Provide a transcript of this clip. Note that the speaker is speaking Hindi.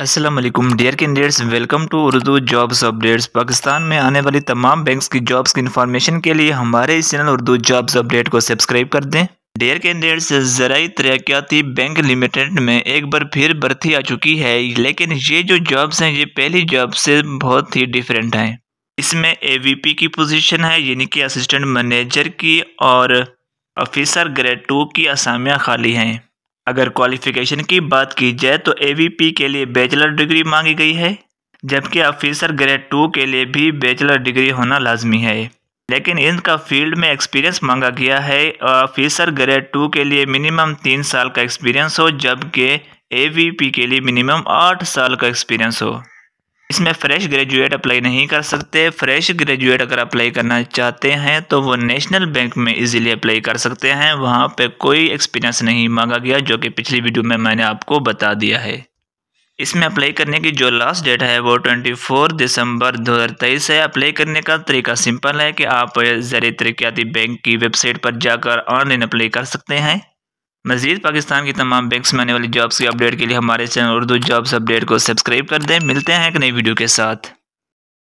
Aslam dear candidates welcome to Urdu jobs updates Pakistan में आने वाली तमाम बैंक्स की जॉब्स की इन्फॉर्मेशन के लिए हमारे इस चैनल उर्दू जॉब्स अपडेट को सब्सक्राइब कर दें dear candidates Zarai Taraqiati bank limited में एक बार फिर भर्ती आ चुकी है लेकिन ये जो जॉब्स हैं ये पहली जॉब से बहुत ही डिफरेंट हैं इसमें पी की पोजिशन है यानी कि असिस्टेंट मैनेजर की और ऑफिसर ग्रेड टू की असामियाँ खाली हैं अगर क्वालिफिकेशन की बात की जाए तो ए के लिए बैचलर डिग्री मांगी गई है जबकि ऑफिसर ग्रेड टू के लिए भी बैचलर डिग्री होना लाजमी है लेकिन इनका फील्ड में एक्सपीरियंस मांगा गया है और ऑफिसर ग्रेड टू के लिए मिनिमम तीन साल का एक्सपीरियंस हो जबकि ए के लिए मिनिमम आठ साल का एक्सपीरियंस हो इसमें फ्रेश ग्रेजुएट अप्लाई नहीं कर सकते फ्रेश ग्रेजुएट अगर अप्लाई करना चाहते हैं तो वो नेशनल बैंक में इजीली अप्लाई कर सकते हैं वहाँ पे कोई एक्सपीरियंस नहीं मांगा गया जो कि पिछली वीडियो में मैंने आपको बता दिया है इसमें अप्लाई करने की जो लास्ट डेट है वो 24 दिसंबर 2023 है अप्लाई करने का तरीका सिंपल है कि आप ज़रिए तरक्याती बैंक की वेबसाइट पर जाकर ऑनलाइन अप्लाई कर सकते हैं मजीद पाकिस्तान की तमाम बैंक्स में आने वाली जॉब्स की अपडेट के लिए हमारे चैनल उर्दू जॉब्स अपडेट को सब्सक्राइब कर दें मिलते हैं एक नई वीडियो के साथ